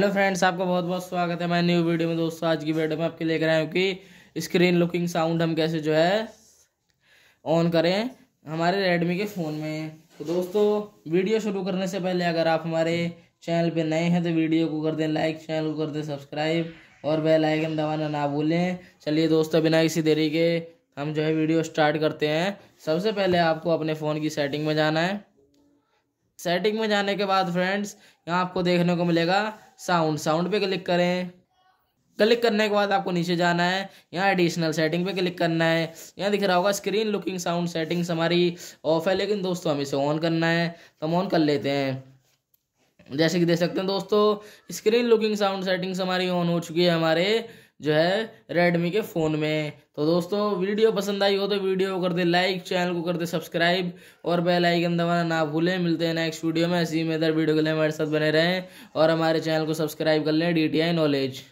hello friends आपका बहुत बहुत स्वागत है मैं न्यू वीडियो में दोस्तों आज की वीडियो में आपके लेकर आया हूँ कि स्क्रीन लुकिंग साउंड हम कैसे जो है ऑन करें हमारे रेडमी के फ़ोन में तो दोस्तों वीडियो शुरू करने से पहले अगर आप हमारे चैनल पे नए हैं तो वीडियो को कर दें लाइक चैनल को कर दें सब्सक्राइब और बेल आइकन दबाना ना भूलें चलिए दोस्तों बिना किसी देरी के हम जो है वीडियो स्टार्ट करते हैं सबसे पहले आपको अपने फ़ोन की सेटिंग में जाना है सेटिंग में जाने के बाद फ्रेंड्स यहाँ आपको देखने को मिलेगा साउंड साउंड पे क्लिक करें क्लिक करने के बाद आपको नीचे जाना है यहाँ एडिशनल सेटिंग पे क्लिक करना है यहाँ दिख रहा होगा स्क्रीन लुकिंग साउंड सेटिंग्स हमारी ऑफ है लेकिन दोस्तों हम इसे ऑन करना है तो हम ऑन कर लेते हैं जैसे कि देख सकते हैं दोस्तों स्क्रीन लुकिंग साउंड सेटिंग्स हमारी ऑन हो चुकी है हमारे जो है रेडमी के फ़ोन में तो दोस्तों वीडियो पसंद आई हो तो वीडियो को कर दे लाइक चैनल को कर दे सब्सक्राइब और बेल आइकन दबाना ना भूलें मिलते हैं नेक्स्ट वीडियो में ऐसी में इधर वीडियो के लिए हमारे साथ बने रहें और हमारे चैनल को सब्सक्राइब कर लें डी नॉलेज